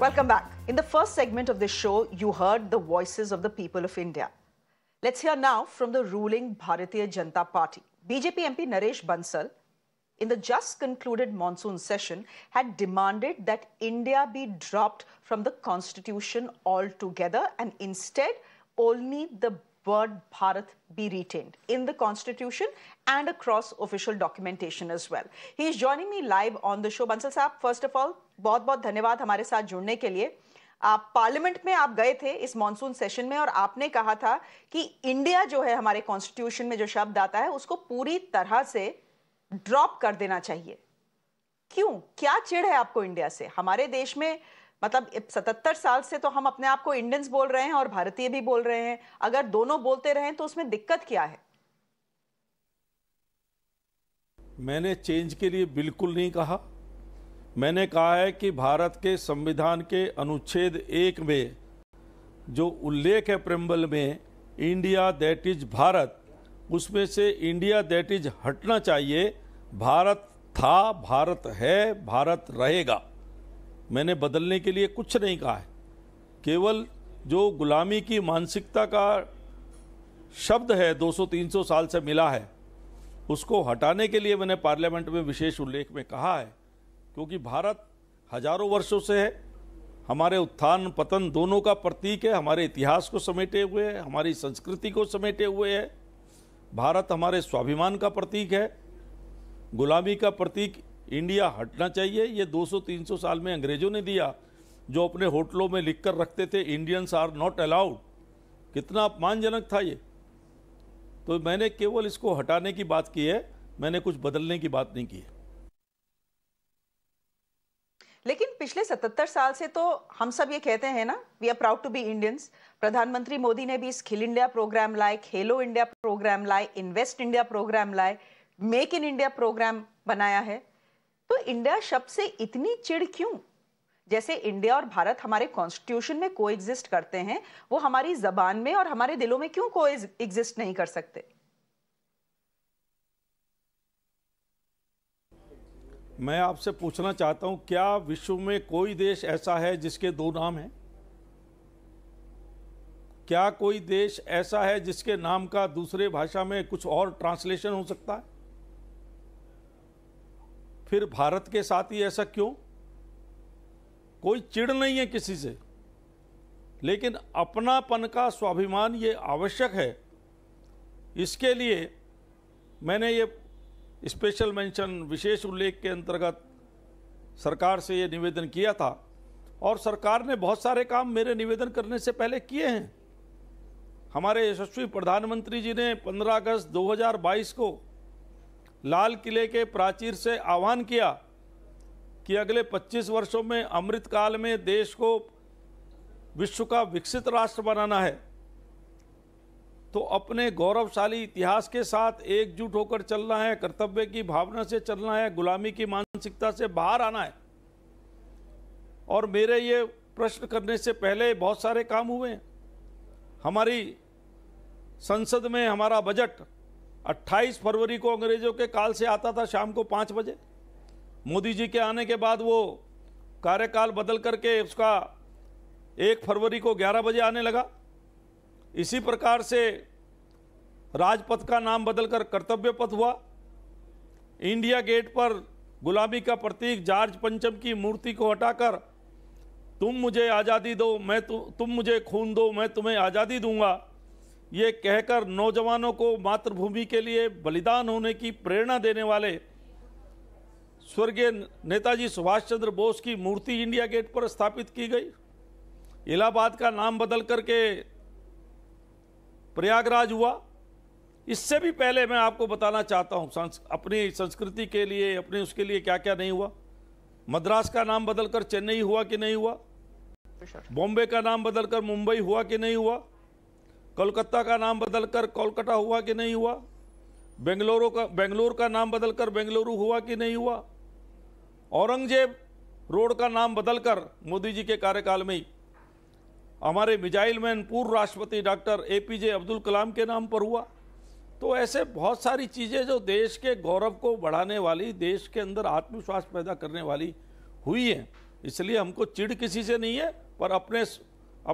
Welcome back. In the first segment of this show, you heard the voices of the people of India. Let's hear now from the ruling Bharatiya Janata Party. BJP MP Naresh Bansal, in the just concluded monsoon session, had demanded that India be dropped from the constitution altogether and instead only the word Bharat be retained in the constitution and across official documentation as well. He is joining me live on the show. Bansal Saab, first of all बहुत बहुत धन्यवाद हमारे साथ जुड़ने के लिए आप parliament में आप गए थे इस मॉनसून सेशन में और आपने कहा था कि इंडिया जो है हमारे कॉन्स्टिट्यूशन में जो शब्द आता है उसको पूरी तरह से ड्रॉप कर देना चाहिए क्यों क्या चिड़ है आपको इंडिया से हमारे देश में मतलब सतहत्तर साल से तो हम अपने आप को इंडियंस बोल रहे हैं और भारतीय भी बोल रहे हैं अगर दोनों बोलते रहें तो उसमें दिक्कत क्या है मैंने चेंज के लिए बिल्कुल नहीं कहा मैंने कहा है कि भारत के संविधान के अनुच्छेद एक में जो उल्लेख है प्रेम्बल में इंडिया दैट इज भारत उसमें से इंडिया दैट इज हटना चाहिए भारत था भारत है भारत रहेगा मैंने बदलने के लिए कुछ नहीं कहा है केवल जो गुलामी की मानसिकता का शब्द है 200-300 साल से मिला है उसको हटाने के लिए मैंने पार्लियामेंट में विशेष उल्लेख में कहा है क्योंकि भारत हजारों वर्षों से है हमारे उत्थान पतन दोनों का प्रतीक है हमारे इतिहास को समेटे हुए है हमारी संस्कृति को समेटे हुए है भारत हमारे स्वाभिमान का प्रतीक है गुलामी का प्रतीक इंडिया हटना चाहिए ये 200-300 साल में अंग्रेजों ने दिया जो अपने होटलों में लिख कर रखते थे इंडियंस आर नॉट अलाउड कितना अपमानजनक था ये तो मैंने केवल इसको हटाने की बात की है मैंने कुछ बदलने की बात नहीं की है लेकिन पिछले 77 साल से तो हम सब ये कहते हैं ना we are proud to be Indians प्रधानमंत्री मोदी ने भी स्किल इंडिया प्रोग्राम लाए खेलो इंडिया प्रोग्राम लाए इन्वेस्ट इंडिया प्रोग्राम लाए मेक इन इंडिया प्रोग्राम बनाया है तो इंडिया शब्द से इतनी चिड़ क्यों जैसे इंडिया और भारत हमारे कॉन्स्टिट्यूशन में को करते हैं वो हमारी जबान में और हमारे दिलों में क्यों को एग्जिस्ट नहीं कर सकते मैं आपसे पूछना चाहता हूं क्या विश्व में कोई देश ऐसा है जिसके दो नाम हैं क्या कोई देश ऐसा है जिसके नाम का दूसरे भाषा में कुछ और ट्रांसलेशन हो सकता है फिर भारत के साथ ही ऐसा क्यों कोई चिड़ नहीं है किसी से लेकिन अपनापन का स्वाभिमान ये आवश्यक है इसके लिए मैंने ये स्पेशल मेंशन विशेष उल्लेख के अंतर्गत सरकार से ये निवेदन किया था और सरकार ने बहुत सारे काम मेरे निवेदन करने से पहले किए हैं हमारे यशस्वी प्रधानमंत्री जी ने 15 अगस्त 2022 को लाल किले के प्राचीर से आह्वान किया कि अगले 25 वर्षों में अमृतकाल में देश को विश्व का विकसित राष्ट्र बनाना है तो अपने गौरवशाली इतिहास के साथ एकजुट होकर चलना है कर्तव्य की भावना से चलना है गुलामी की मानसिकता से बाहर आना है और मेरे ये प्रश्न करने से पहले बहुत सारे काम हुए हमारी संसद में हमारा बजट 28 फरवरी को अंग्रेज़ों के काल से आता था शाम को पाँच बजे मोदी जी के आने के बाद वो कार्यकाल बदल करके उसका एक फरवरी को ग्यारह बजे आने लगा इसी प्रकार से राजपथ का नाम बदलकर कर्तव्य पथ हुआ इंडिया गेट पर गुलामी का प्रतीक जॉर्ज पंचम की मूर्ति को हटाकर तुम मुझे आज़ादी दो मैं तु, तुम मुझे खून दो मैं तुम्हें आज़ादी दूंगा ये कहकर नौजवानों को मातृभूमि के लिए बलिदान होने की प्रेरणा देने वाले स्वर्गीय नेताजी सुभाष चंद्र बोस की मूर्ति इंडिया गेट पर स्थापित की गई इलाहाबाद का नाम बदल करके प्रयागराज हुआ इससे भी पहले मैं आपको बताना चाहता हूँ संस, अपनी संस्कृति के लिए अपने उसके लिए क्या क्या नहीं हुआ मद्रास का नाम बदलकर चेन्नई हुआ कि नहीं हुआ बॉम्बे का नाम बदलकर मुंबई हुआ कि नहीं हुआ कोलकाता का नाम बदलकर कोलकाता हुआ कि नहीं हुआ बेंगलोरु का बेंगलुरु का नाम बदलकर बेंगलुरु हुआ कि नहीं हुआ औरंगजेब रोड का नाम बदलकर मोदी जी के कार्यकाल में हमारे मिजाइल मैन पूर्व राष्ट्रपति doctor A P J Abdul Kalam के नाम पर हुआ तो ऐसे बहुत सारी चीज़ें जो देश के गौरव को बढ़ाने वाली देश के अंदर आत्मविश्वास पैदा करने वाली हुई हैं इसलिए हमको चिढ़ किसी से नहीं है पर अपने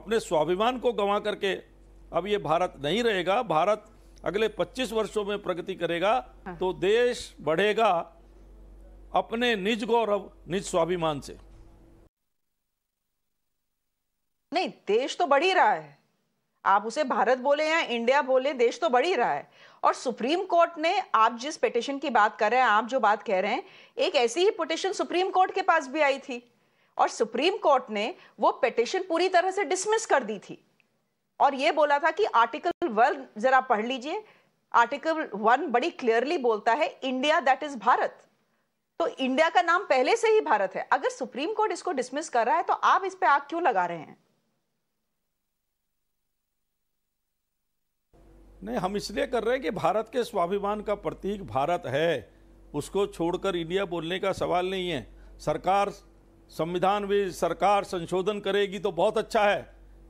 अपने स्वाभिमान को गंवा करके अब ये भारत नहीं रहेगा भारत अगले 25 वर्षों में प्रगति करेगा हाँ। तो देश बढ़ेगा अपने निज गौरव निज स्वाभिमान से नहीं देश तो बढ़ ही रहा है आप उसे भारत बोले या इंडिया बोले देश तो बढ़ ही रहा है और सुप्रीम कोर्ट ने आप जिस पिटिशन की बात कर रहे हैं आप जो बात कह रहे हैं एक ऐसी ही पिटिशन सुप्रीम कोर्ट के पास भी आई थी और सुप्रीम कोर्ट ने वो पिटिशन पूरी तरह से डिसमिस कर दी थी और ये बोला था कि आर्टिकल वन जरा पढ़ लीजिए आर्टिकल वन बड़ी क्लियरली बोलता है इंडिया दैट इज भारत तो इंडिया का नाम पहले से ही भारत है अगर सुप्रीम कोर्ट इसको डिसमिस कर रहा है तो आप इस पे आग क्यों लगा रहे हैं नहीं हम इसलिए कर रहे हैं कि भारत के स्वाभिमान का प्रतीक भारत है उसको छोड़कर इंडिया बोलने का सवाल नहीं है सरकार संविधान भी सरकार संशोधन करेगी तो बहुत अच्छा है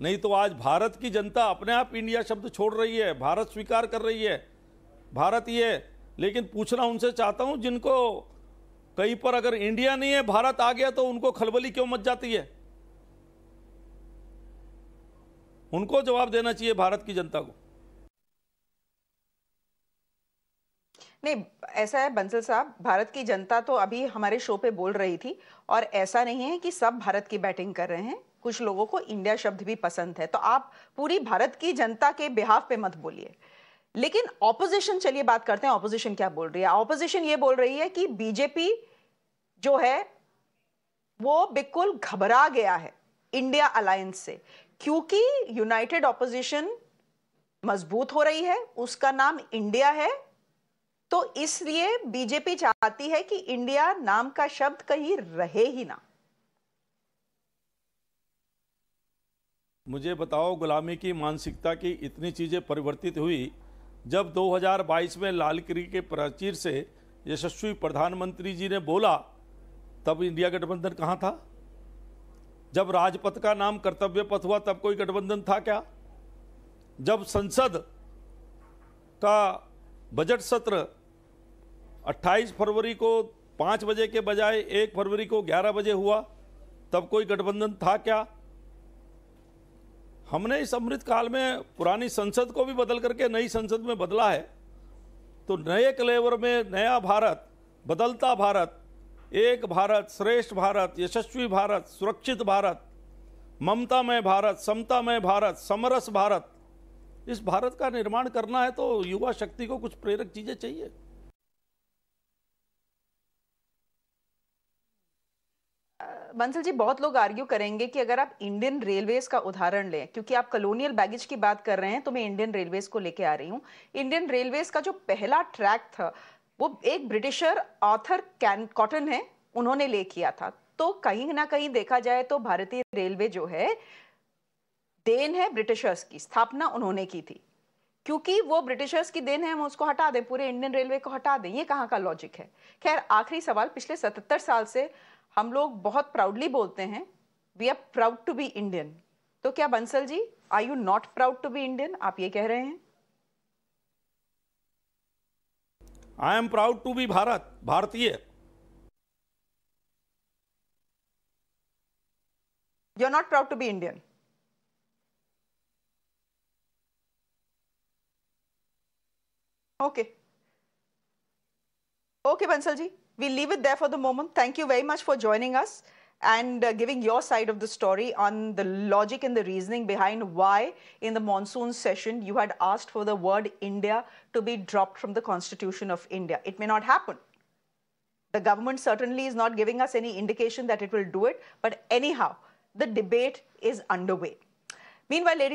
नहीं तो आज भारत की जनता अपने आप इंडिया शब्द छोड़ रही है भारत स्वीकार कर रही है भारत ये लेकिन पूछना उनसे चाहता हूँ जिनको कहीं पर अगर इंडिया नहीं है भारत आ गया तो उनको खलबली क्यों मच जाती है उनको जवाब देना चाहिए भारत की जनता को नहीं ऐसा है बंसल साहब भारत की जनता तो अभी हमारे शो पे बोल रही थी और ऐसा नहीं है कि सब भारत की बैटिंग कर रहे हैं कुछ लोगों को इंडिया शब्द भी पसंद है तो आप पूरी भारत की जनता के बिहाफ पे मत बोलिए लेकिन ऑपोजिशन चलिए बात करते हैं ऑपोजिशन क्या बोल रही है ऑपोजिशन ये बोल रही है कि बीजेपी जो है वो बिल्कुल घबरा गया है इंडिया अलायंस से क्योंकि यूनाइटेड ऑपोजिशन मजबूत हो रही है उसका नाम इंडिया है तो इसलिए बीजेपी चाहती है कि इंडिया नाम का शब्द कहीं रहे ही ना मुझे बताओ गुलामी की मानसिकता की इतनी चीज़ें परिवर्तित हुई जब 2022 में लाल किले के प्राचीर से यशस्वी प्रधानमंत्री जी ने बोला तब इंडिया गठबंधन कहाँ था जब राजपथ का नाम कर्तव्य पथ हुआ तब कोई गठबंधन था क्या जब संसद का बजट सत्र 28 फरवरी को 5 बजे के बजाय 1 फरवरी को 11 बजे हुआ तब कोई गठबंधन था क्या हमने इस अमृत काल में पुरानी संसद को भी बदल करके नई संसद में बदला है तो नए कलेवर में नया भारत बदलता भारत एक भारत श्रेष्ठ भारत यशस्वी भारत सुरक्षित भारत ममतामय भारत समतामय भारत समरस भारत इस भारत का निर्माण करना है तो युवा शक्ति को कुछ प्रेरक चीज़ें चाहिए बंसल जी बहुत लोग आर्ग्यू करेंगे कि अगर आप इंडियन रेलवेज का उदाहरण लें क्योंकि आप कलोनियल बैगेज की बात कर रहे हैं तो मैं इंडियन रेलवेज को लेके आ रही हूँ इंडियन रेलवेज का जो पहला ट्रैक था वो एक ब्रिटिशर ऑथर कैन कॉटन है उन्होंने ले किया था तो कहीं ना कहीं देखा जाए तो भारतीय रेलवे जो है देन है ब्रिटिशर्स की स्थापना उन्होंने की थी क्योंकि वो ब्रिटिशर्स की देन है हम उसको हटा दें पूरे इंडियन रेलवे को हटा दें ये कहाँ का लॉजिक है खैर आखिरी सवाल पिछले सतहत्तर साल से हम लोग बहुत प्राउडली बोलते हैं we are proud to be Indian तो क्या Bansal ji are you not proud to be Indian आप ये कह रहे हैं I am proud to be Bharat भारतीय you are not proud to be Indian Okay. Okay, Bansalji, we'll leave it there for the moment. Thank you very much for joining us and uh, giving your side of the story on the logic and the reasoning behind why in the monsoon session you had asked for the word India to be dropped from the constitution of India. It may not happen. The government certainly is not giving us any indication that it will do it, but anyhow, the debate is underway. Meanwhile, ladies